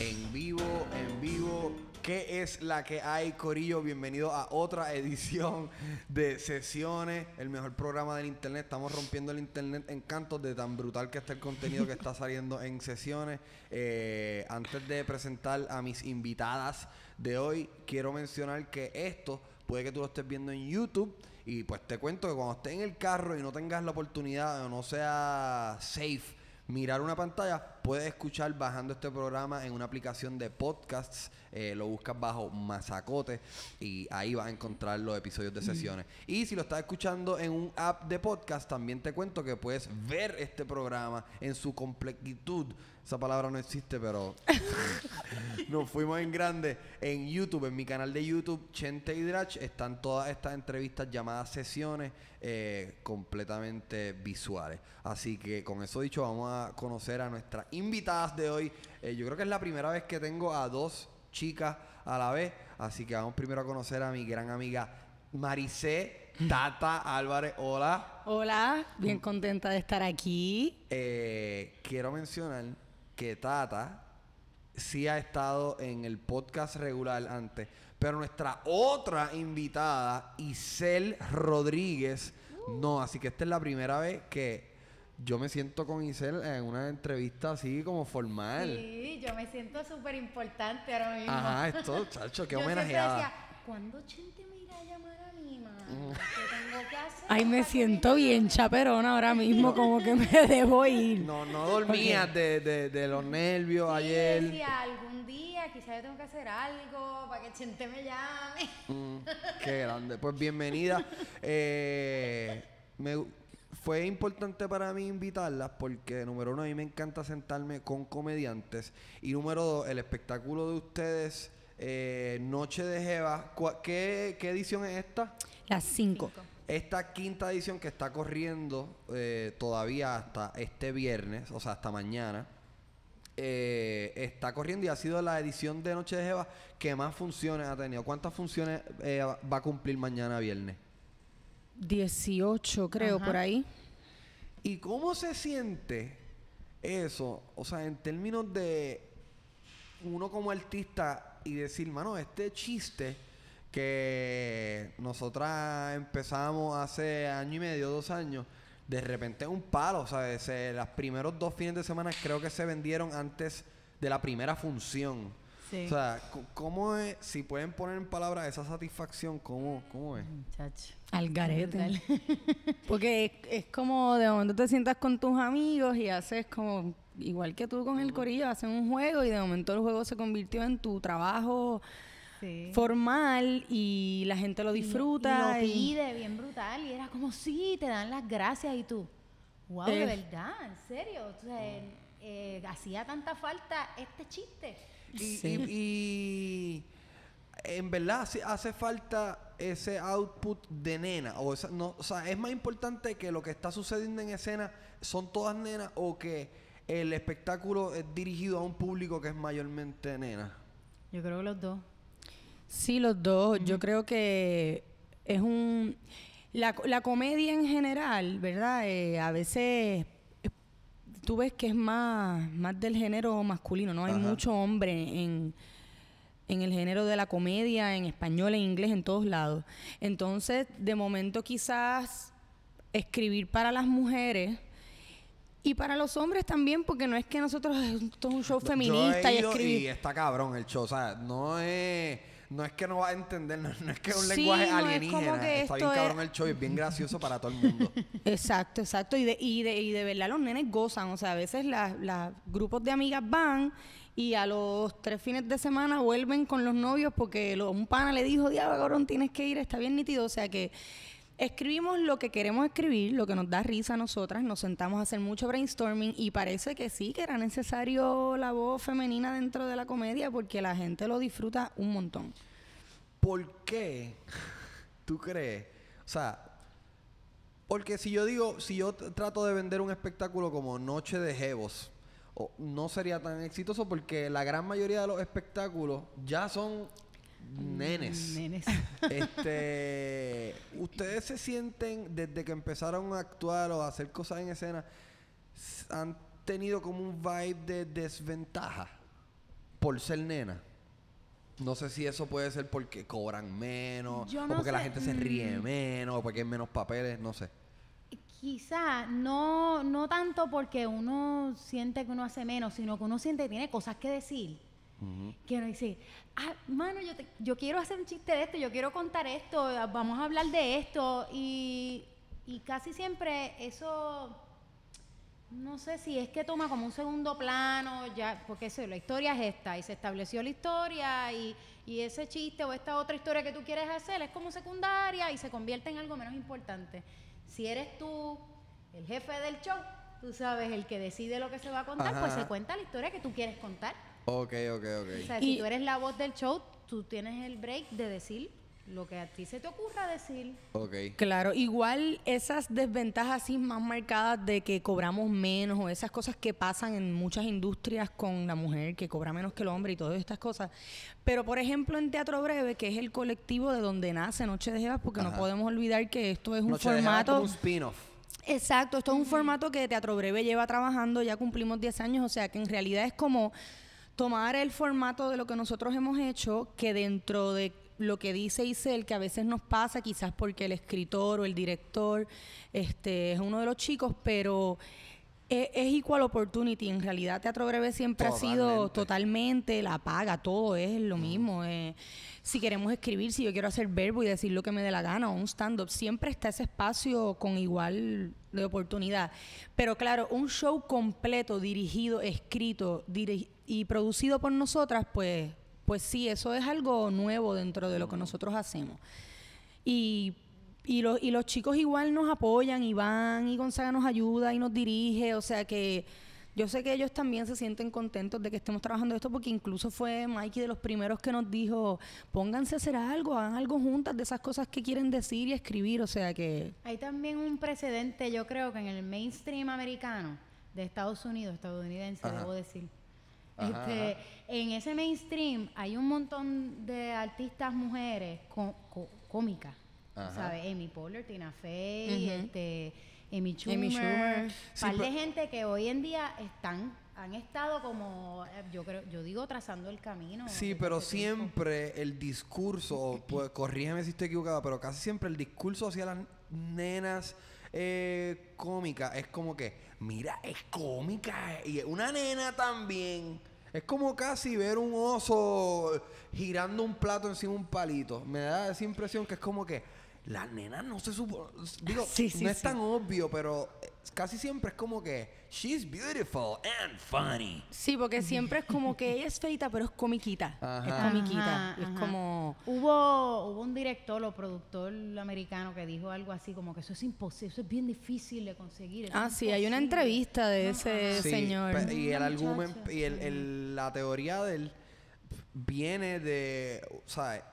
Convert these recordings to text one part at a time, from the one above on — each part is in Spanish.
En vivo, en vivo. ¿Qué es la que hay, Corillo? Bienvenido a otra edición de Sesiones, el mejor programa del internet. Estamos rompiendo el internet en cantos de tan brutal que está el contenido que está saliendo en Sesiones. Eh, antes de presentar a mis invitadas de hoy, quiero mencionar que esto puede que tú lo estés viendo en YouTube. Y pues te cuento que cuando estés en el carro y no tengas la oportunidad o no sea safe mirar una pantalla, puedes escuchar bajando este programa en una aplicación de podcasts. Eh, lo buscas bajo Mazacote y ahí vas a encontrar los episodios de sesiones. Y si lo estás escuchando en un app de podcast, también te cuento que puedes ver este programa en su completitud esa palabra no existe, pero nos fuimos en grande. En YouTube, en mi canal de YouTube, Chente y Drach, están todas estas entrevistas llamadas sesiones eh, completamente visuales. Así que con eso dicho, vamos a conocer a nuestras invitadas de hoy. Eh, yo creo que es la primera vez que tengo a dos chicas a la vez. Así que vamos primero a conocer a mi gran amiga Maricé Tata Álvarez, hola. Hola, bien contenta de estar aquí. Eh, quiero mencionar que Tata sí ha estado en el podcast regular antes, pero nuestra otra invitada, Isel Rodríguez, no, así que esta es la primera vez que yo me siento con Isel en una entrevista así como formal. Sí, yo me siento súper importante ahora mismo. Ajá, esto, chacho, qué homenajeada. Yo ¿cuándo Chente me irá a llamar a mi mamá? Ay, me siento bien chaperona ahora mismo, como que me debo ir. No, no dormías de, los nervios ayer. algún día quizás yo tengo que hacer algo para que Chente me llame. Mm, qué grande. Pues bienvenida. Eh, fue importante para mí invitarlas porque, número uno, a mí me encanta sentarme con comediantes. Y número dos, el espectáculo de ustedes, eh, Noche de Jeva. ¿Qué, edición es esta? Las cinco. Esta quinta edición que está corriendo eh, todavía hasta este viernes, o sea, hasta mañana, eh, está corriendo y ha sido la edición de Noche de Jeva que más funciones ha tenido. ¿Cuántas funciones eh, va a cumplir mañana viernes? Dieciocho, creo, por ahí. ¿Y cómo se siente eso? O sea, en términos de uno como artista y decir, mano, este chiste que nosotras empezamos hace año y medio, dos años, de repente un palo, sea, Se, los primeros dos fines de semana creo que se vendieron antes de la primera función. Sí. O sea, ¿cómo es? Si pueden poner en palabras esa satisfacción, ¿cómo, es? Muchacho. Al garete. Porque es, como de momento te sientas con tus amigos y haces como, igual que tú con el corillo, haces un juego y de momento el juego se convirtió en tu trabajo formal y la gente lo disfruta. Y lo, pide bien brutal y era como, Si te dan las gracias y tú, wow, de verdad, en serio, eh, hacía tanta falta este chiste. Y, en verdad hace falta ese output de nena. O, no, o sea, es más importante que lo que está sucediendo en escena son todas nenas o que el espectáculo es dirigido a un público que es mayormente nena? Yo creo que los dos. Sí, los dos. Yo creo que es un... La, la comedia en general, ¿verdad? Eh, a veces eh, tú ves que es más, más del género masculino, ¿no? Hay mucho hombre en, en el género de la comedia, en español, en inglés, en todos lados. Entonces, de momento quizás escribir para las mujeres... Y para los hombres también, porque no es que nosotros esto es un show feminista y escribir. está cabrón el show, o sea, no es no es que no va a entender, no, es que es un lenguaje alienígena. Está bien cabrón el show y es bien gracioso para todo el mundo. Exacto, exacto. Y de, y de, y verdad los nenes gozan. O sea, a veces los grupos de amigas van y a los tres fines de semana vuelven con los novios porque un pana le dijo, diablo, cabrón, tienes que ir, está bien nítido. O sea que escribimos lo que queremos escribir, lo que nos da risa a nosotras, nos sentamos a hacer mucho brainstorming y parece que sí, que era necesario la voz femenina dentro de la comedia porque la gente lo disfruta un montón. ¿Por qué tú crees? O sea, porque si yo digo, si yo trato de vender un espectáculo como Noche de Jebos, no sería tan exitoso porque la gran mayoría de los espectáculos ya son Nenes. Mm, nenes. Este, ustedes se sienten desde que empezaron a actuar o a hacer cosas en escena, han tenido como un vibe de desventaja por ser nena. No sé si eso puede ser porque cobran menos, no o porque la gente se ríe mm. menos, o porque hay menos papeles, no sé. Quizá no, no tanto porque uno siente que uno hace menos, sino que uno siente que tiene cosas que decir quiero decir Que ah, mano, yo, yo quiero hacer un chiste de esto, yo quiero contar esto, vamos a hablar de esto. Y, y casi siempre eso, no sé si es que toma como un segundo plano, ya porque la historia es esta, y se estableció la historia, y, y ese chiste o esta otra historia que tú quieres hacer es como secundaria y se convierte en algo menos importante. Si eres tú el jefe del show, tú sabes, el que decide lo que se va a contar, pues se cuenta la historia que tú quieres contar. Ok, ok, ok. O sea, si tú eres la voz del show, tú tienes el break de decir lo que a ti se te ocurra decir. Ok. Claro, igual esas desventajas así más marcadas de que cobramos menos o esas cosas que pasan en muchas industrias con la mujer que cobra menos que el hombre y todas estas cosas. Pero por ejemplo en Teatro Breve, que es el colectivo de donde nace Noche de Jebas, porque no podemos olvidar que esto es un Noche formato... es un spin-off. Exacto, esto es un formato que Teatro Breve lleva trabajando, ya cumplimos 10 años, o sea que en realidad es como tomar el formato de lo que nosotros hemos hecho, que dentro de lo que dice Isel, que a veces nos pasa, quizás porque el escritor o el director este, es uno de los chicos, pero e, es, igual equal opportunity. En realidad, Teatro Breve siempre ha sido totalmente la paga, todo es lo mm. mismo. Eh. si queremos escribir, si yo quiero hacer verbo y decir lo que me dé la gana o un stand-up, siempre está ese espacio con igual de oportunidad. Pero claro, un show completo, dirigido, escrito, dirigido y producido por nosotras, pues, pues sí, eso es algo nuevo dentro de lo que nosotros hacemos. Y, y, los chicos igual nos apoyan y van, y Gonzaga nos ayuda y nos dirige, o sea que... Yo sé que ellos también se sienten contentos de que estemos trabajando esto porque incluso fue Mikey de los primeros que nos dijo, pónganse a hacer algo, hagan algo juntas de esas cosas que quieren decir y escribir, o sea que... Hay también un precedente, yo creo que en el mainstream americano de Estados Unidos, estadounidense, debo decir, este, en ese mainstream hay un montón de artistas mujeres cómicas, ¿sabes? Amy Poehler, Tina Fey, este, Amy Schumer, Amy par de pues gente que hoy en día están han estado como eh, yo creo yo digo trazando el camino sí pero siempre el discurso pues corrígeme si estoy equivocada pero casi siempre el discurso hacia las nenas eh, cómicas es como que mira es cómica y una nena también es como casi ver un oso girando un plato encima de un palito. Me da esa impresión que es como que las nenas no se supo. Digo, no es tan obvio, pero casi siempre es como que she's beautiful and funny. Sí, porque siempre es como que ella es feita, pero es comiquita. Es comiquita. es como. Hubo, hubo un director o productor americano que dijo algo así, como que eso es imposible, eso es bien difícil de conseguir. Ah, sí, hay una entrevista de ese señor. Y el argumento, y el, la teoría de él viene de. O sea,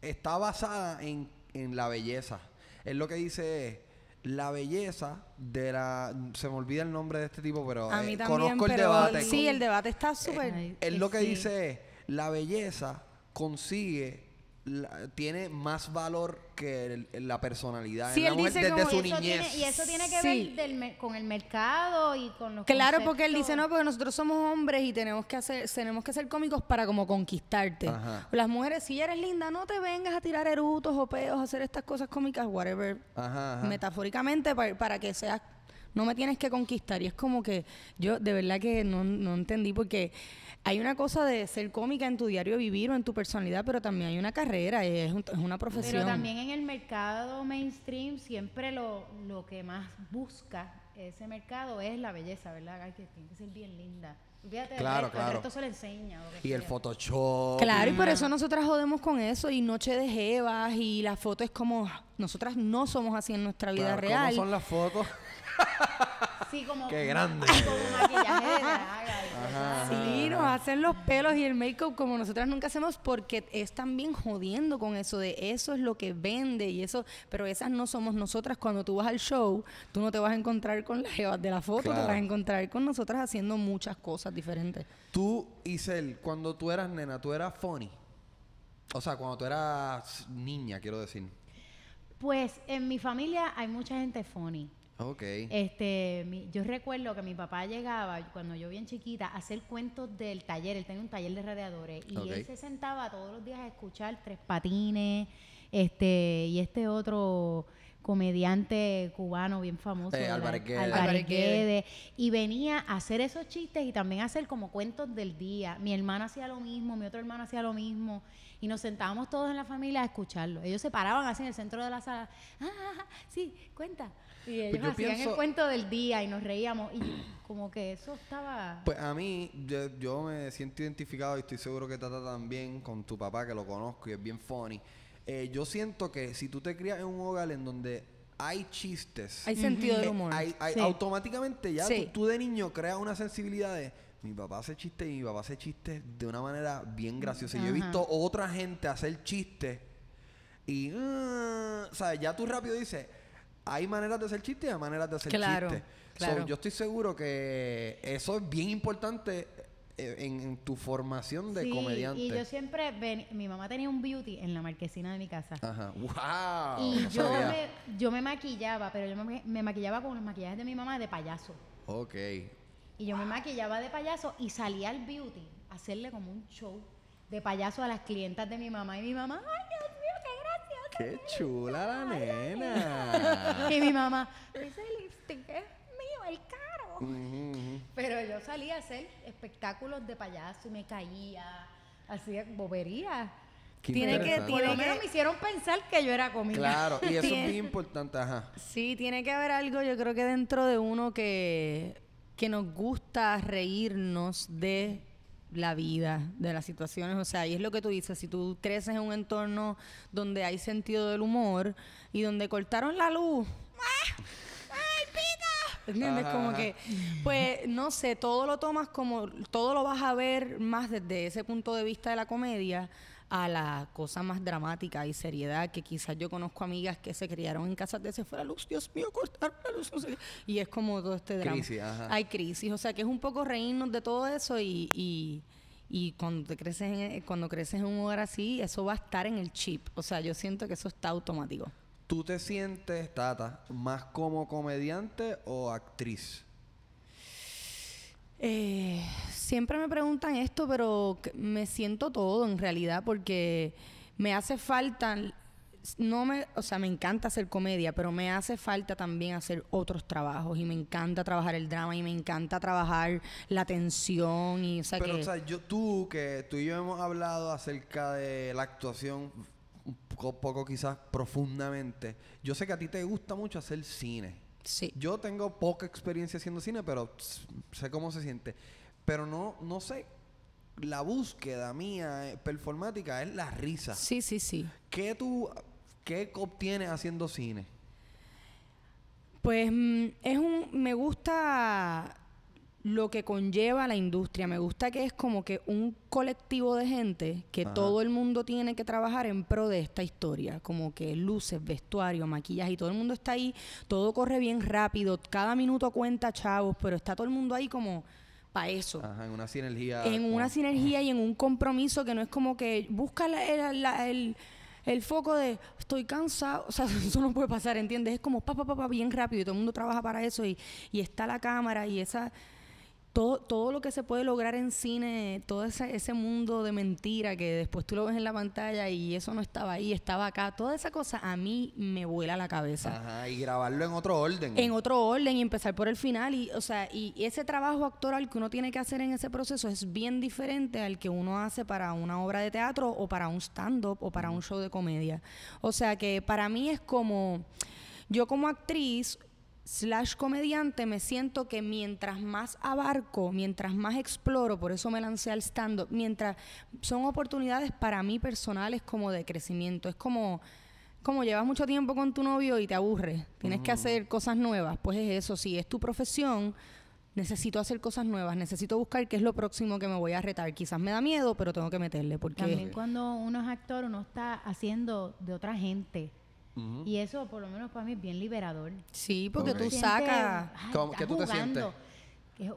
está basada en, en la belleza. Es lo que dice la belleza de la. Se me olvida el nombre de este tipo, pero a mí eh, conozco el debate. Sí, el debate está súper. él eh, lo que dice es: la belleza consigue tiene más valor que la personalidad sí, la desde su niñez. y eso tiene que ver con el mercado y con los Claro, porque él dice, no, porque nosotros somos hombres y tenemos que hacer tenemos que ser cómicos para como conquistarte. Las mujeres, si eres linda, no te vengas a tirar erutos o peos, a hacer estas cosas cómicas, whatever, ajá, metafóricamente, para, para que seas no me tienes que conquistar. Y es como que yo de verdad que no, no entendí porque hay una cosa de ser cómica en tu diario vivir o en tu personalidad, pero también hay una carrera, es, es una profesión. Pero también en el mercado mainstream siempre lo, lo que más busca ese mercado es la belleza, ¿verdad? Hay que, que ser bien linda. claro, claro. Y el Photoshop. Claro, y por eso nosotras jodemos con eso. Y Noche de Jebas, y la foto es como. Nosotras no somos así en nuestra vida real. ¿Cómo son las fotos? Sí, como. Qué grande. Sí, nos hacen los pelos y el make-up como nosotras nunca hacemos porque están bien jodiendo con eso de eso es lo que vende y eso, pero esas no somos nosotras. Cuando tú vas al show, tú no te vas a encontrar con la jeva de la foto, te vas a encontrar con nosotras haciendo muchas cosas diferentes. Tú, Isel, cuando tú eras nena, tú eras funny. O sea, cuando tú eras niña, quiero decir. Pues en mi familia hay mucha gente funny. Ok. Este, yo recuerdo que mi papá llegaba, cuando yo bien chiquita, a hacer cuentos del taller. Él tenía un taller de radiadores. Y él se sentaba todos los días a escuchar Tres Patines, este, y este otro comediante cubano bien famoso. Eh, Álvarez Y venía a hacer esos chistes y también a hacer como cuentos del día. Mi hermano hacía lo mismo, mi otro hermano hacía lo mismo. Y nos sentábamos todos en la familia a escucharlo. Ellos se paraban así en el centro de la sala. Ah, ah, ah, sí, cuenta. Y pues ellos hacían el cuento del día y nos reíamos. Y como que eso estaba... Pues a mí, yo, yo me siento identificado y estoy seguro que Tata también con tu papá, que lo conozco y es bien funny eh, yo siento que si tú te crías en un hogar en donde hay chistes, hay sentido de eh, humor. Hay, Automáticamente ya tú, de niño creas una sensibilidad de. Mi papá hace chistes y mi papá hace chistes de una manera bien graciosa. Yo he visto otra gente hacer chistes y. Mm, ya tú rápido dices. Hay maneras de hacer chistes y hay maneras de hacer chistes. Claro. yo estoy seguro que eso es bien importante eh, en, tu formación de sí, comediante. Y yo siempre, mi mamá tenía un beauty en la marquesina de mi casa. Ajá. ¡Wow! Y yo, me, yo, me, maquillaba, pero yo me, maquillaba con los maquillajes de mi mamá de payaso. Ok. Y yo me maquillaba de payaso y salía al beauty a hacerle como un show de payaso a las clientas de mi mamá. Y mi mamá, ¡ay, Dios mío, qué gracioso! ¡Qué chula la nena! y mi mamá, pero yo salí a hacer espectáculos de payaso y me caía, hacía bobería. Tiene que, por lo menos me hicieron pensar que yo era comida. Claro, y eso es muy importante, ajá. Sí, tiene que haber algo, yo creo que dentro de uno que, que nos gusta reírnos de la vida, de las situaciones. O sea, y es lo que tú dices, si tú creces en un entorno donde hay sentido del humor y donde cortaron la luz, ¡ah! ¿Entiendes? como que, pues, no sé, todo lo tomas como, todo lo vas a ver más desde ese punto de vista de la comedia a la cosa más dramática y seriedad que quizás yo conozco amigas que se criaron en casas de ese, fuera luz, Dios mío, cortar la luz, Y es como todo este drama. Crisis, Hay crisis, o sea que es un poco reírnos de todo eso y, cuando creces cuando creces en un hogar así, eso va a estar en el chip. O sea, yo siento que eso está automático. ¿Tú te sientes, Tata, más como comediante o actriz? Eh, siempre me preguntan esto, pero me siento todo en realidad porque me hace falta, no me, o sea, me encanta hacer comedia, pero me hace falta también hacer otros trabajos y me encanta trabajar el drama y me encanta trabajar la tensión y, pero, o sea, yo, tú que tú y yo hemos hablado acerca de la actuación un poco, quizás profundamente. Yo sé que a ti te gusta mucho hacer cine. Sí. Yo tengo poca experiencia haciendo cine, pero sé cómo se siente. Pero no, no sé. La búsqueda mía eh, performática es la risa. Sí, sí, sí. ¿Qué tú qué obtienes haciendo cine? Pues mm, es un me gusta lo que conlleva la industria. Me gusta que es como que un colectivo de gente que todo el mundo tiene que trabajar en pro de esta historia. Como que luces, vestuario, maquillaje y todo el mundo está ahí. Todo corre bien rápido. Cada minuto cuenta, chavos, pero está todo el mundo ahí como para eso. Ajá, en una sinergia. En una sinergia y en un compromiso que no es como que busca el foco de estoy cansado, o sea, eso no puede pasar, ¿entiendes? Es como pa, pa, pa bien rápido y todo el mundo trabaja para eso y, y está la cámara y esa todo, todo lo que se puede lograr en cine, todo ese, ese mundo de mentira que después tú lo ves en la pantalla y eso no estaba ahí, estaba acá, toda esa cosa a mí me vuela la cabeza. Ajá, y grabarlo en otro orden. En otro orden y empezar por el final. Y, o sea, y ese trabajo actoral que uno tiene que hacer en ese proceso es bien diferente al que uno hace para una obra de teatro o para un stand-up o para un show de comedia. O sea que para mí es como, yo como actriz slash comediante, me siento que mientras más abarco, mientras más exploro, por eso me lancé al stand-up, mientras son oportunidades para mí personales como de crecimiento. Es como, como llevas mucho tiempo con tu novio y te aburres, tienes que hacer cosas nuevas. Pues es eso, si es tu profesión, necesito hacer cosas nuevas, necesito buscar qué es lo próximo que me voy a retar. Quizás me da miedo, pero tengo que meterle. Porque... También cuando uno es actor, uno está haciendo de otra gente. Y eso, por lo menos para mí, es bien liberador. Sí, porque tú sacas. tú te sientes?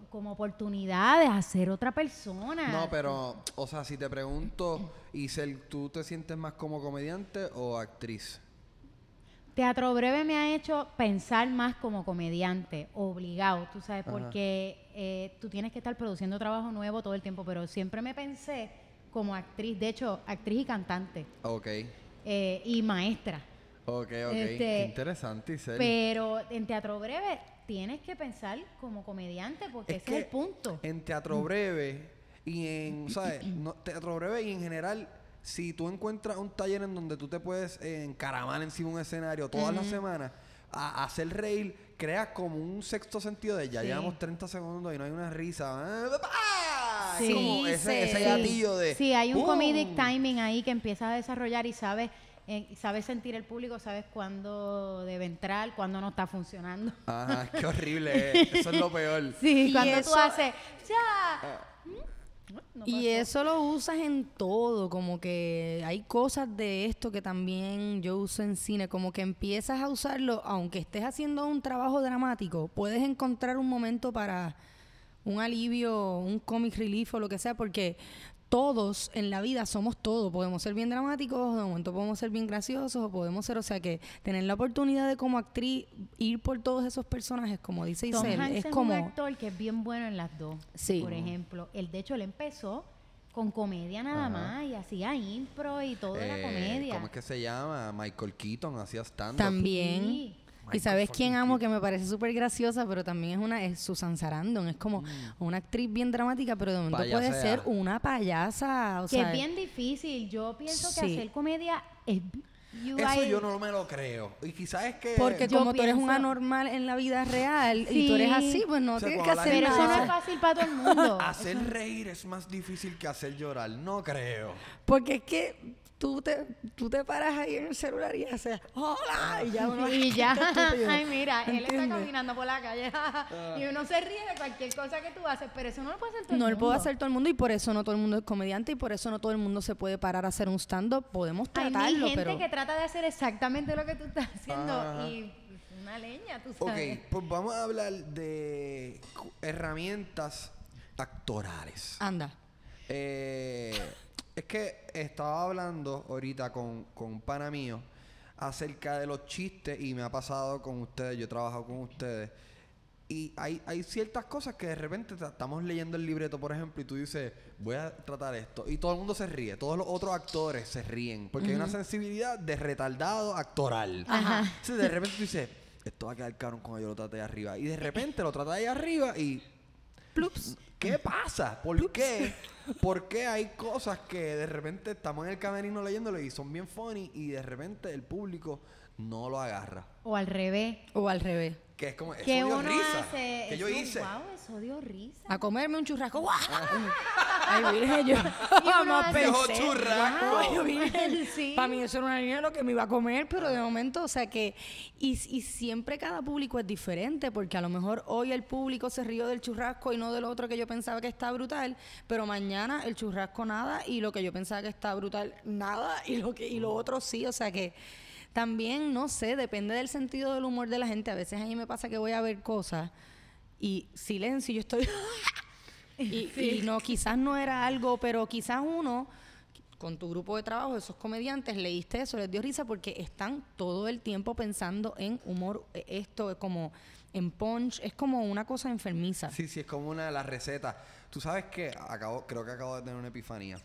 como oportunidades a ser otra persona. No, pero, o sea, si te pregunto, Isel, ¿tú te sientes más como comediante o actriz? Teatro Breve me ha hecho pensar más como comediante, obligado, tú sabes, porque eh, tú tienes que estar produciendo trabajo nuevo todo el tiempo, pero siempre me pensé como actriz, de hecho, actriz y cantante. Ok. Eh, y maestra. Ok, ok. Este, interesante interesante, Pero en teatro breve tienes que pensar como comediante porque ese es el punto. En teatro mm. breve y en, teatro breve y en general, si tú encuentras un taller en donde tú te puedes encaramar encima de un escenario todas las semanas a hacer reír, creas como un sexto sentido de ya llevamos 30 segundos y no hay una risa. como ese, gatillo de. Sí, hay un comedic timing ahí que empiezas a desarrollar y sabes sabes sentir el público, sabes cuándo debe entrar, cuándo no está funcionando. Ah, qué horrible. eso es lo peor. Sí, cuando tú haces, ya. Ah. Mm, y eso lo usas en todo, como que hay cosas de esto que también yo uso en cine, como que empiezas a usarlo, aunque estés haciendo un trabajo dramático, puedes encontrar un momento para un alivio, un comic relief o lo que sea, porque todos en la vida somos todos. Podemos ser bien dramáticos, de momento podemos ser bien graciosos, o podemos ser, o sea que tener la oportunidad de como actriz ir por todos esos personajes, como dice Tom es como. Es un actor que es bien bueno en las dos. Sí. Por ejemplo, él, de hecho, él empezó con comedia nada más y hacía impro y toda la eh, comedia. ¿Cómo es que se llama? Michael Keaton hacía stand -up. También y sabes quién amo que me parece súper graciosa, pero también es una es Susan Sarandon, es como mm. una actriz bien dramática, pero de momento puede ser una payasa, que es bien difícil. Yo pienso que hacer comedia es Eso yo no me lo creo. Y quizás es que. Porque como tú eres un anormal en la vida real y tú eres así, pues no tienes que hacer nada. Pero eso no es fácil para todo el mundo. hacer reír es más difícil que hacer llorar. No creo. Porque es que tú te, tú te paras ahí en el celular y haces ¡Hola! Y ya Y ya, ay, mira, él está caminando por la calle y uno se ríe de cualquier cosa que tú haces, pero eso no lo puede hacer todo el mundo. No lo puede hacer todo el mundo y por eso no todo el mundo es comediante y por eso no todo el mundo se puede parar a hacer un stand-up. Podemos tratarlo, hay gente que trata de hacer exactamente lo que tú estás haciendo y una leña, tú sabes. Ok, pues vamos a hablar de herramientas actorales. Anda. Eh... Es que estaba hablando ahorita con, con un pana mío acerca de los chistes y me ha pasado con ustedes, yo he trabajado con ustedes. Y hay, ciertas cosas que de repente estamos leyendo el libreto, por ejemplo, y tú dices, voy a tratar esto. Y todo el mundo se ríe, todos los otros actores se ríen, porque hay una sensibilidad de retardado actoral. de repente tú dices, esto va a quedar caro cuando yo lo trate de arriba. Y de repente lo trata de arriba y qué? pasa por qué por qué hay cosas que de repente estamos en el camerino leyéndolo y son bien funny y de repente el público no lo agarra. O al revés. O al revés. Que es como, eso ¿Qué dio risa. Que yo hice. Wow, eso dio risa. A comerme un churrasco. wow ah. Ay, yo. Vamos a churrasco. Para mí eso era una niña lo que me iba a comer, pero de momento, o sea que. Y, y siempre cada público es diferente, porque a lo mejor hoy el público se rió del churrasco y no del otro que yo pensaba que está brutal, pero mañana el churrasco nada y lo que yo pensaba que está brutal nada y lo, que, y lo otro sí, o sea que también, no sé, depende del sentido del humor de la gente. A veces a mí me pasa que voy a ver cosas y silencio, yo estoy... y, no, quizás no era algo, pero quizás uno con tu grupo de trabajo, esos comediantes, leíste eso, les dio risa porque están todo el tiempo pensando en humor. E, esto es como en punch, es como una cosa enfermiza. Sí, sí, es como una de las recetas. Tú sabes que acabo, creo que acabo de tener una epifanía.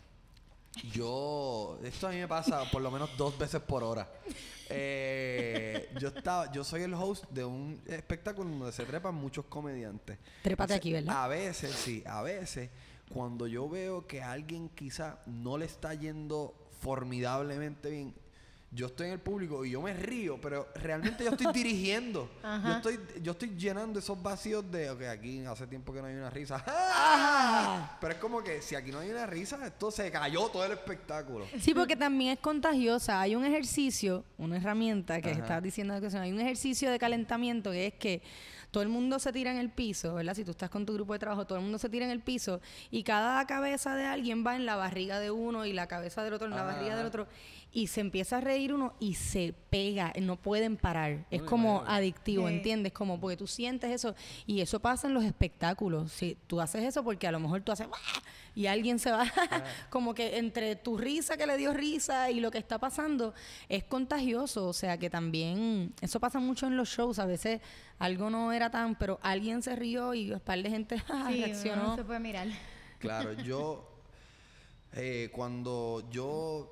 Yo, esto a mí me pasa por lo menos dos veces por hora. Eh, yo estaba, yo soy el host de un espectáculo donde se trepan muchos comediantes. Trepate aquí, ¿verdad? A veces, sí, a veces, cuando yo veo que a alguien quizá no le está yendo formidablemente bien, yo estoy en el público y yo me río, pero realmente yo estoy dirigiendo. Yo estoy, yo estoy llenando esos vacíos de, ok, aquí hace tiempo que no hay una risa. pero es como que si aquí no hay una risa, esto se cayó todo el espectáculo. Sí, porque también es contagiosa. Hay un ejercicio, una herramienta que estás diciendo que hay un ejercicio de calentamiento que es que todo el mundo se tira en el piso, ¿verdad? Si tú estás con tu grupo de trabajo, todo el mundo se tira en el piso y cada cabeza de alguien va en la barriga de uno y la cabeza del otro en la barriga del otro y se empieza a reír uno y se pega, no pueden parar. Es como adictivo, ¿entiendes? Como porque tú sientes eso y eso pasa en los espectáculos. Si tú haces eso porque a lo mejor tú haces y alguien se va como que entre tu risa que le dio risa y lo que está pasando es contagioso, o sea que también eso pasa mucho en los shows, a veces algo no era tan, pero alguien se rió y un par de gente reaccionó. se puede mirar. Claro, yo eh, cuando yo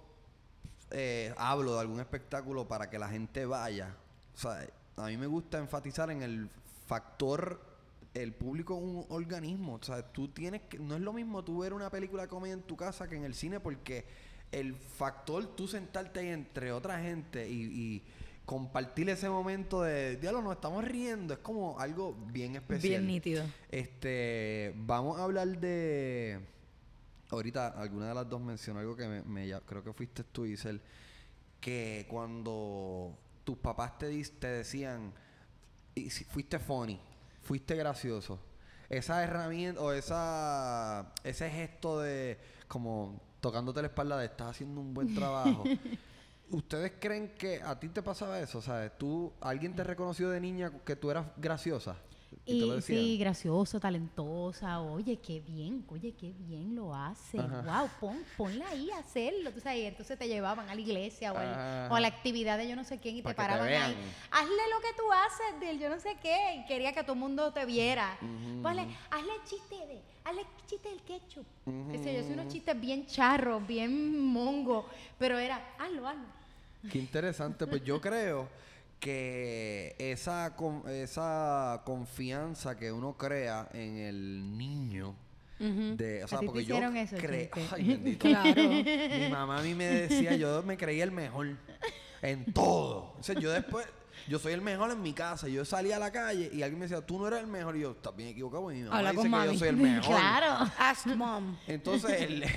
eh, hablo de algún espectáculo para que la gente vaya, o sea, a mí me gusta enfatizar en el factor el público es un organismo. O sea, tú tienes que. No es lo mismo tú ver una película de comedia en tu casa que en el cine, porque el factor tú sentarte ahí entre otra gente y, compartir ese momento de diálogo, nos estamos riendo, es como algo bien especial. Bien nítido. Este. Vamos a hablar de ahorita alguna de las dos mencionó algo que me, creo que fuiste tú, Isel, que cuando tus papás te, te decían, fuiste funny, fuiste gracioso, esa herramienta o esa, ese gesto de como tocándote la espalda de estás haciendo un buen trabajo. ¿Ustedes creen que a ti te pasaba eso? sea, ¿Tú, alguien te reconoció de niña que tú eras graciosa? Y, sí, gracioso, talentosa. Oye, qué bien, oye, qué bien lo hace. Wow, pon, ponla ahí a hacerlo. Tú sabes, entonces te llevaban a la iglesia o, a la actividad de yo no sé quién y te paraban ahí. Hazle lo que tú haces del yo no sé qué. quería que todo el mundo te viera. hazle el chiste de, hazle chiste del ketchup. que sé, yo soy unos chistes bien charros, bien mongo. Pero era, hazlo, hazlo. Qué interesante. pues yo creo que esa, esa confianza que uno crea en el niño, de, o sea, porque yo eso, Claro. Mi mamá a mí me decía, yo me creía el mejor en todo. yo después, yo soy el mejor en mi casa. Yo salía a la calle y alguien me decía, tú no eres el mejor. Y yo, estás bien equivocado. Mi mamá Habla que yo soy el mejor. Claro. Ask mom. Entonces,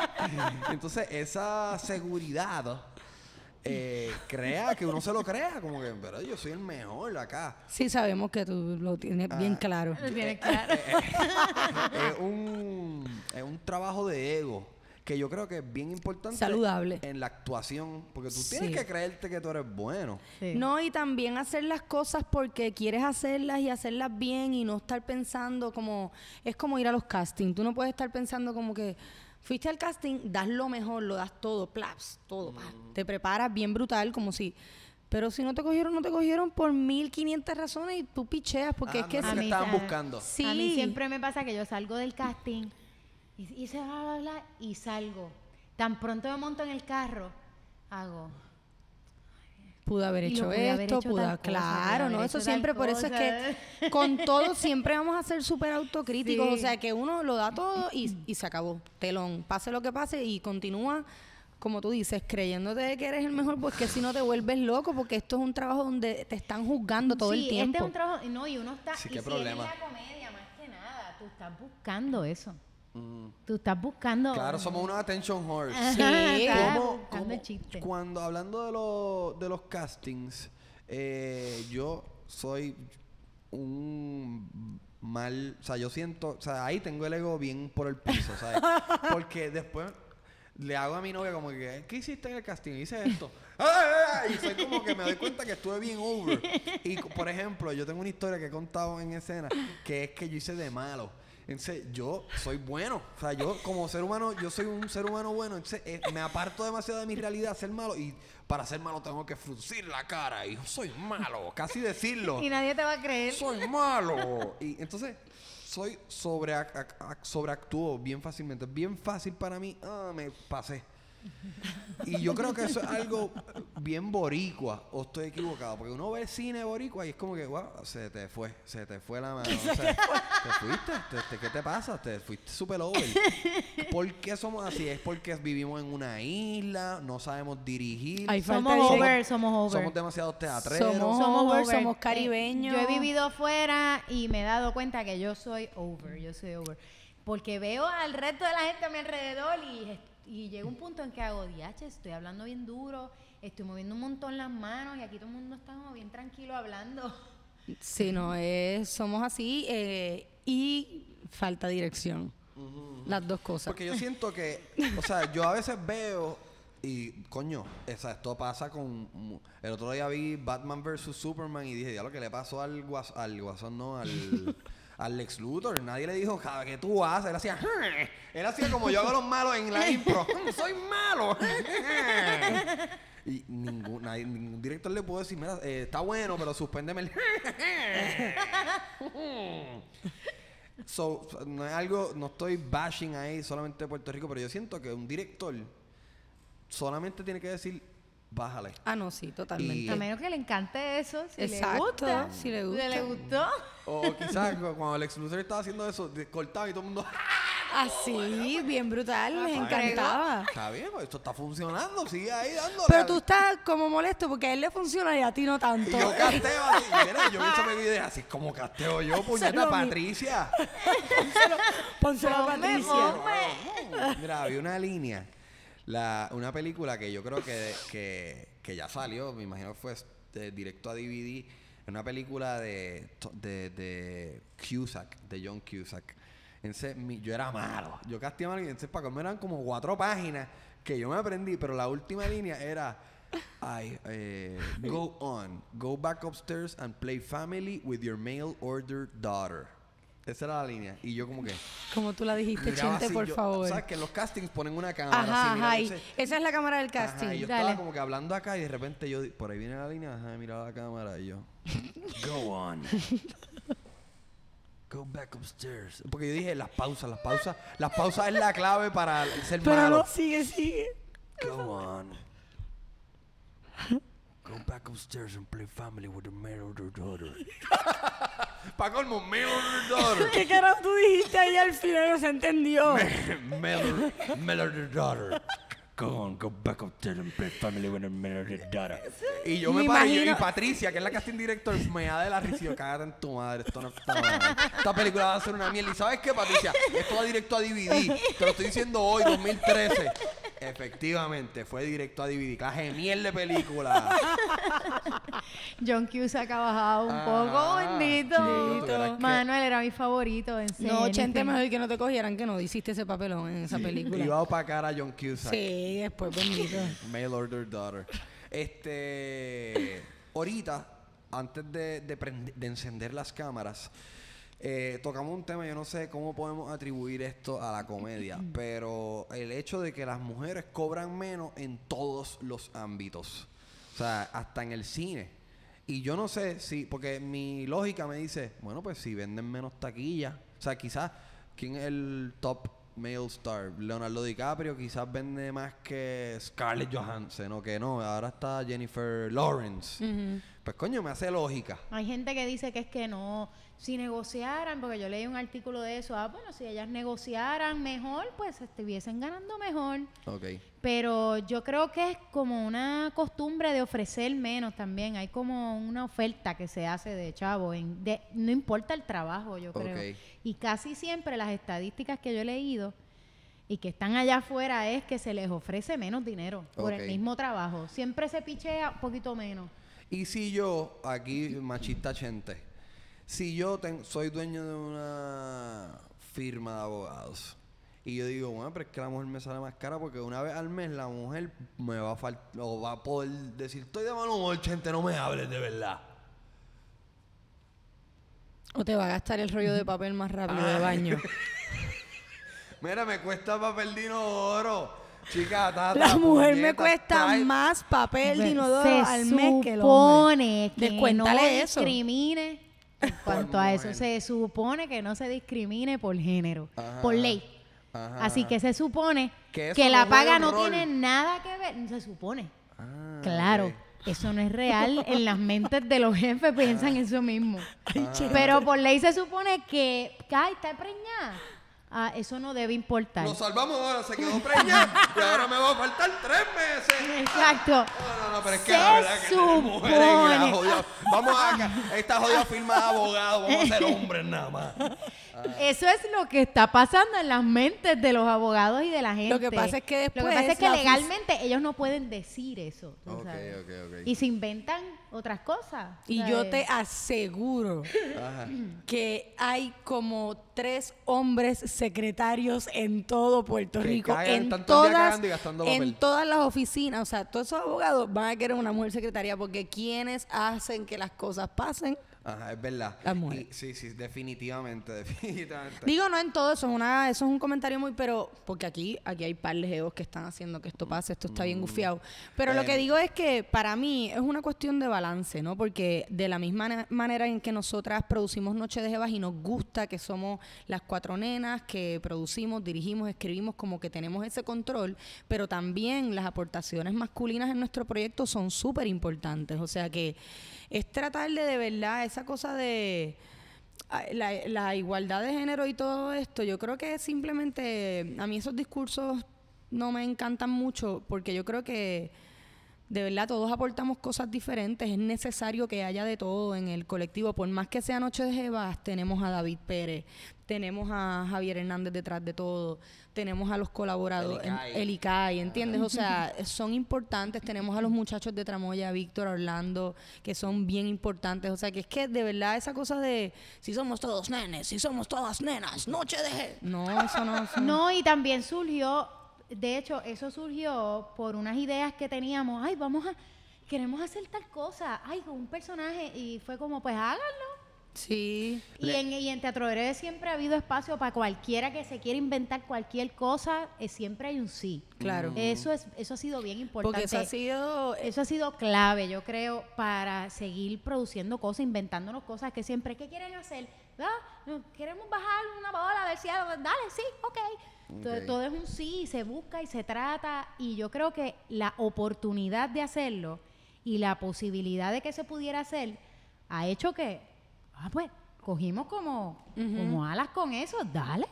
entonces esa seguridad eh, crea, que uno se lo crea, como que, pero yo soy el mejor acá. Sí, sabemos que tú lo tienes ah. bien claro. tienes claro. Eh, eh, es, un, es un trabajo de ego que yo creo que es bien importante saludable en la actuación porque tú tienes que creerte que tú eres bueno no y también hacer las cosas porque quieres hacerlas y hacerlas bien y no estar pensando como es como ir a los castings tú no puedes estar pensando como que Fuiste al casting, das lo mejor, lo das todo, plaps, todo. Mm. Te preparas bien brutal, como si. Pero si no te cogieron, no te cogieron por 1500 razones y tú picheas porque ah, es que... se buscando. Sí. siempre me pasa que yo salgo del casting y, se va y salgo. Tan pronto me monto en el carro, hago pudo haber hecho esto, haber hecho claro, ¿no? eso siempre, por eso es que con todo siempre vamos a ser súper autocríticos, o sea, que uno lo da todo y, se acabó, telón, pase lo que pase y continúa como tú dices, creyéndote que eres el mejor, porque pues si no te vuelves loco, porque esto es un trabajo donde te están juzgando todo el tiempo. Este es un trabajo, no, y uno está, sí, y si comedia más que nada, tú estás buscando eso. Tú estás buscando. Claro, somos unos attention horse. sí, chiste. Cuando hablando de, los castings, eh, yo soy un mal. O sea, yo siento. O sea, ahí tengo el ego bien por el piso, ¿sabes? Porque después le hago a mi novia como que, ¿qué hiciste en el casting? Hice esto. Y soy como que me doy cuenta que estuve bien over. Y, por ejemplo, yo tengo una historia que he contado en escena que es que yo hice de malo. Entonces, yo soy bueno. O sea, yo como ser humano, yo soy un ser humano bueno. Entonces, eh, me aparto demasiado de mi realidad ser malo. Y para ser malo tengo que fruncir la cara. Y soy malo. Casi decirlo. y nadie te va a creer. Soy malo. Y entonces, soy sobre sobreactúo bien fácilmente. bien fácil para mí. Ah, me pasé. Y yo creo que eso es algo bien boricua, o estoy equivocado, porque uno ve cine boricua y es como que, se te fue, se te fue la mano. te fuiste, ¿Te, qué te pasa? Te fuiste super over. ¿Por qué somos así? Es porque vivimos en una isla, no sabemos dirigir. somos over, somos over. Somos demasiado teatreros. Somos, over, somos caribeños. Yo he vivido afuera y me he dado cuenta que yo soy over, yo soy over. Porque veo al resto de la gente a mi alrededor y y llega un punto en que hago, diache, estoy hablando bien duro, estoy moviendo un montón las manos y aquí todo el mundo está como bien tranquilo hablando. Sí, no, es, eh, somos así eh, y falta dirección. Las dos cosas. Porque yo siento que, o sea, yo a veces veo y, coño, esa, esto pasa con... El otro día vi Batman vs. Superman y dije, ya lo que le pasó al, guas, al guasón, no, al... Alex Luthor. Nadie le dijo, cada que tú haces, él hacía, él hacía como yo hago los malos en la impro. Mm, soy malo. y ningún, director le pudo decir, mira, eh, está bueno, pero suspéndeme el. so, no es algo, no estoy bashing ahí solamente Puerto Rico, pero yo siento que un director solamente tiene que decir bájale. Ah, no, sí, totalmente. a menos que le encante eso, si le gusta. Si le gusta. ¿Le gustó? O quizás cuando el ex estaba haciendo eso, cortaba y todo el mundo... Así, ah, bien brutal, les ah, pues, encantaba. Está bien, pues esto está funcionando, sigue ahí dándole. Pero tú estás como molesto porque a él le funciona y a ti no tanto. Y yo casteo así, yo me mi así como casteo yo, puñeta Patricia. Pónselo, Patricia. Mira, había una línea la, una película que yo creo que, que, que ya salió, me imagino que fue este, directo a DVD, una película de, de, de Cusack, de John Cusack. yo era malo. Yo castigaba alguien y eran como cuatro páginas que yo me aprendí, pero la última línea era... I eh, go on, go back upstairs and play family with your mail order daughter. Esa era la línea. Y yo como que... Como tú la dijiste, Chente, por favor. ¿Sabes que en los castings ponen una cámara Ajá, así? ajá. Esa es la cámara del casting. yo Dale. estaba como que hablando acá y de repente yo... Por ahí viene la línea, ajá, mira la cámara y yo... Go on. Go back upstairs. Porque yo dije, las pausas, las pausas... Las pausas es la clave para ser Pero malo. no, sigue, sigue. Go on. Go back upstairs and play family with the mayor of the daughter. Para el Miller Daughter. ¿Qué carajo tú dijiste ahí al final? No se entendió. Miller, Daughter. Go on, go back up to play family with Miller Daughter. Y yo me, Me y Patricia, que es la casting director, me ha de la risa. Cagar en tu madre, esto no está mal. Esta película va a ser una miel. ¿Y sabes qué, Patricia? Esto va directo a DVD. Te lo estoy diciendo hoy, 2013. Efectivamente, fue directo a DVD. Clase de de película. John Cusack ha bajado un poco, ah, bendito. Manuel era mi favorito en serio. No, 80 mejor que no te cogieran que no hiciste ese papelón en esa película. Iba a opacar a John Cusack. Sí, después bendito. Mail Order Daughter. Este, ahorita, antes de, encender las cámaras, eh, tocamos un tema, yo no sé cómo podemos atribuir esto a la comedia, pero el hecho de que las mujeres cobran menos en todos los ámbitos. O sea, hasta en el cine. Y yo no sé si, porque mi lógica me dice, bueno, pues si venden menos taquilla. o sea, quizás, ¿quién es el top male star? Leonardo DiCaprio quizás vende más que Scarlett Johansson o que no, ahora está Jennifer Lawrence. Pues coño, me hace lógica. Hay gente que dice que es que no, si negociaran, porque yo leí un artículo de eso, ah, bueno, si ellas negociaran mejor, pues estuviesen ganando mejor. Okay. Pero yo creo que es como una costumbre de ofrecer menos también. Hay como una oferta que se hace de chavo, de, no importa el trabajo, yo creo. Y casi siempre las estadísticas que yo he leído y que están allá afuera es que se les ofrece menos dinero por el mismo trabajo. Siempre se pichea un poquito menos. Y si yo, aquí machista gente si yo soy dueño de una firma de abogados y yo digo, bueno, pero es que la mujer me sale más cara porque una vez al mes la mujer me va a faltar va a poder decir, estoy de mal humor, gente, no me hables de verdad. O te va a gastar el rollo de papel más rápido de baño. Mira, me cuesta papel dinodoro. oro. Chica, La mujer me cuesta más papel dinodoro al mes que lo hombre. Se supone que no eso en cuanto a eso. Se supone que no se discrimine por género, por ley. Así que se supone que, la paga no tiene nada que ver. Se supone. Ah, claro. Eso no es real. en las mentes de los jefes piensan ah. eso mismo. Ah. Pero por ley se supone que, ay, está preñada. Ah, eso no debe importar. Nos salvamos ahora, se quedó preñada y ahora me va a faltar tres meses. Exacto. No, no, no, pero es que se la verdad que vamos a esta jodida firma de abogado, vamos a ser hombres nada más. Ah. Eso es lo que está pasando en las mentes de los abogados y de la gente. Lo que pasa es que después. Lo que pasa es que legalmente ellos no pueden decir eso. Y se inventan otras cosas. Y yo te aseguro que hay como tres hombres secretarios en todo Puerto Rico. En todas, en todas las oficinas. O sea, todos esos abogados van a querer una mujer secretaria porque quienes hacen que las cosas pasen es verdad. sí, sí, definitivamente, Digo, no en todo, eso es una, eso es un comentario muy, pero, porque aquí, aquí hay par de egos que están haciendo que esto mm, pase, esto está bien mm, gufiado. Pero lo que digo es que para mí es una cuestión de balance, ¿no? Porque de la misma manera en que nosotras producimos Noche de Jebas y nos gusta que somos las cuatro nenas, que producimos, dirigimos, escribimos, como que tenemos ese control, pero también las aportaciones masculinas en nuestro proyecto son súper importantes. O sea que es tratarle de de verdad esa cosa de ah, la, la igualdad de género y todo esto. Yo creo que simplemente a mí esos discursos no me encantan mucho porque yo creo que de verdad todos aportamos cosas diferentes, es necesario que haya de todo en el colectivo, por más que sea Noche de Jebas, tenemos a David Pérez, tenemos a Javier Hernández detrás de todo, tenemos a los colaboradores, el ICAI, ah. ¿entiendes? O sea, son importantes, tenemos a los muchachos de Tramoya, Víctor, Orlando, que son bien importantes, o sea, que es que de verdad esa cosa de si somos todos nenes, si somos todas nenas, Noche de Jebas. No, eso no. Eso no. no, y también surgió de hecho, eso surgió por unas ideas que teníamos, ay, vamos a, queremos hacer tal cosa, ay, con un personaje, y fue como, pues háganlo. Sí. Y en, Teatro Verde siempre ha habido espacio para cualquiera que se quiera inventar cualquier cosa, eh, siempre hay un sí. Claro. Eso es eso ha sido bien importante. Porque eso ha sido eh, eso ha sido clave, yo creo, para seguir produciendo cosas, inventándonos cosas que siempre que quieren hacer no Queremos bajar una bola del dale, sí, ok. todo es un sí, se busca y se trata. Y yo creo que la oportunidad de hacerlo y la posibilidad de que se pudiera hacer ha hecho que, ah, pues, cogimos como, como alas con eso, dale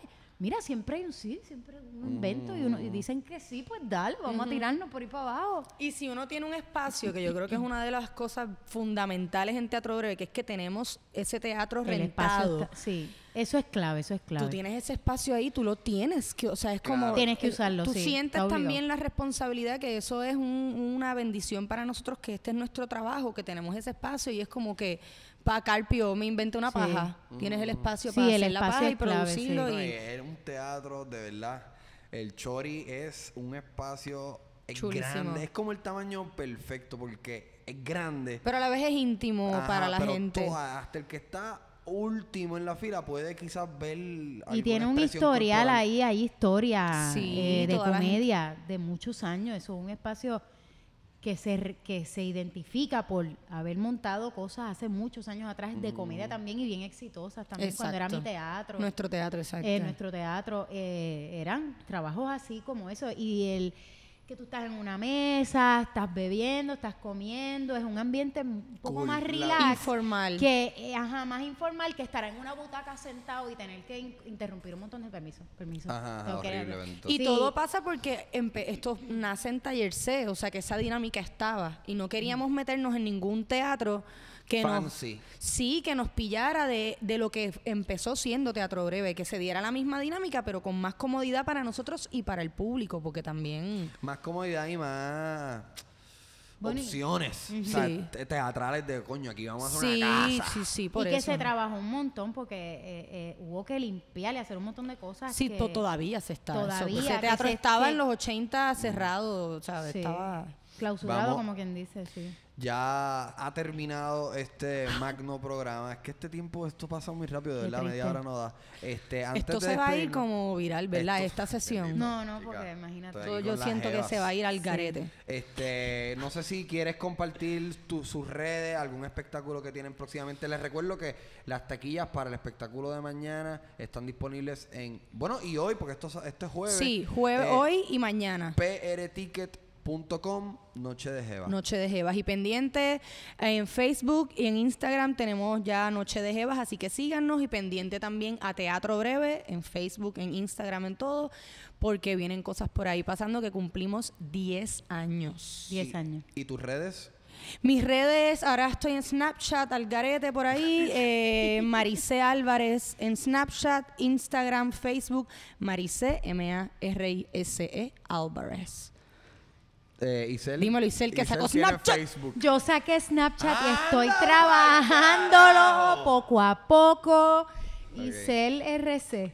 mira, siempre hay un sí, siempre hay un invento y, uno, mm. dicen que sí, pues dale, vamos a tirarnos por ahí para abajo. Y si uno tiene un espacio, que yo creo que es una de las cosas fundamentales en Teatro Breve, que es que tenemos ese teatro rentado. sí eso es clave, eso es clave. Tú tienes ese espacio ahí, tú lo tienes, que, o sea, es como... Tienes que usarlo, Tú sientes también la responsabilidad que eso es una bendición para nosotros, que este es nuestro trabajo, que tenemos ese espacio y es como que, para Carpio, me inventó una paja. Tienes el espacio para hacer la paja y producirlo. Y... es un teatro, de verdad. El Chori es un espacio es grande. Es como el tamaño perfecto porque es grande. Pero a la vez es íntimo para la gente. hasta el que está último en la fila puede quizás ver. Y tiene un historial ahí, hay historia eh, de comedia de muchos años. Eso es un espacio que se, que se identifica por haber montado cosas hace muchos años atrás de mm. comedia también y bien exitosas también cuando era mi teatro. Nuestro teatro, eh, exacto. nuestro teatro eh, eran trabajos así como eso. Y el que tú estás en una mesa, estás bebiendo, estás comiendo, es un ambiente un poco más relax, informal. que eh, ajá, más informal que estar en una butaca sentado y tener que interrumpir un montón de permisos, permisos y todo pasa porque esto nace en taller C, o sea que esa dinámica estaba y no queríamos meternos en ningún teatro que nos sí que nos pillara de, de, lo que empezó siendo teatro breve que se diera la misma dinámica pero con más comodidad para nosotros y para el público porque también más comodidad y más opciones teatrales de coño aquí vamos a hacer una casa sí sí y que se trabajó un montón porque eh, eh, hubo que limpiar y hacer un montón de cosas sí todavía se está todavía ese teatro estaba en los 80 cerrado o sea, estaba clausurado como quien dice sí ya ha terminado este magno programa. Es que este tiempo, esto pasa muy rápido, de verdad, media hora no da. Este, esto se va a ir como viral, ¿verdad? Esta sesión. No, no, porque imagínate. yo siento que se va a ir al garete. Este, no sé si quieres compartir tu, sus redes, algún espectáculo que tienen próximamente. Les recuerdo que las taquillas para el espectáculo de mañana están disponibles en, bueno, y hoy, porque esto, esto es jueves. Sí, jueves, eh, hoy y mañana. PR Ticket Com, Noche de Jebas. Noche de Jebas. Y pendiente en Facebook y en Instagram tenemos ya Noche de Jebas, así que síganos y pendiente también a Teatro Breve en Facebook, en Instagram, en todo, porque vienen cosas por ahí pasando que cumplimos 10 años. 10 años. ¿Y tus redes? Mis redes, ahora estoy en Snapchat, Algarete por ahí, eh, Maricé Álvarez en Snapchat, Instagram, Facebook, Maricé, M-A-R-I-S-E e, Álvarez. Este, Dímelo, Isel, que sacó Snapchat. Yo saqué Snapchat y estoy trabajándolo poco a poco. Okay. Isel RC.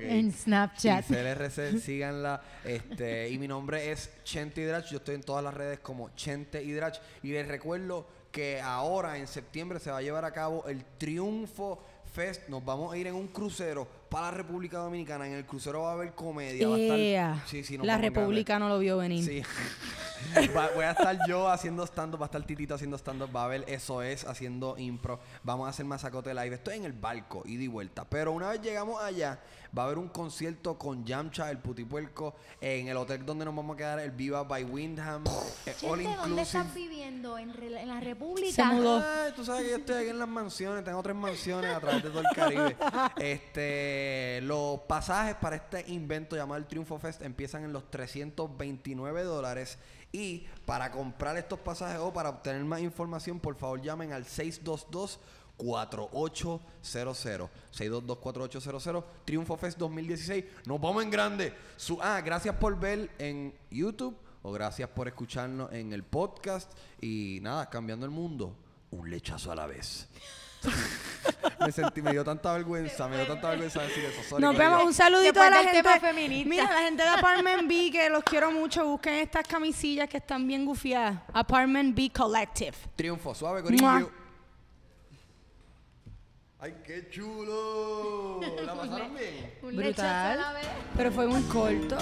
En Snapchat. Isel RC, síganla. Este, y mi nombre es Chente Hidrach. Yo estoy en todas las redes como Chente Hidrach. Y les recuerdo que ahora en septiembre se va a llevar a cabo el Triunfo Fest. Nos vamos a ir en un crucero para la República Dominicana. En el crucero va a haber comedia. Va a estar, la República no lo vio venir. voy a estar yo haciendo stand-up, va a estar Titito haciendo stand-up, va a haber eso es haciendo impro. Vamos a hacer masacote live. Estoy en el barco, ida y vuelta. Pero una vez llegamos allá, va a haber un concierto con Yamcha, el Putipuerco, en el hotel donde nos vamos a quedar, el Viva by Windham. Eh, ¿dónde estás viviendo? ¿En, la República? Se ah, tú sabes que yo estoy aquí en las mansiones, tengo tres mansiones a través de todo el Caribe. Este, eh, los pasajes para este invento llamado el Triunfo Fest empiezan en los 329 dólares. Y para comprar estos pasajes o para obtener más información, por favor llamen al 622 4800 622-4800 Triunfo Fest 2016 Nos vamos en grande Su Ah, gracias por ver en YouTube O gracias por escucharnos en el podcast Y nada, cambiando el mundo Un lechazo a la vez me dio tanta vergüenza, me dio tanta vergüenza decir eso. Nos vemos, un saludito a la gente. Feminista. Mira, la gente de Apartment B, que los quiero mucho. Busquen estas camisillas que están bien gufiadas. Apartment B Collective. Triunfo, suave, Corillo. ¡Ay, qué chulo! ¿La pasaron bien? Brutal. Pero fue muy corto.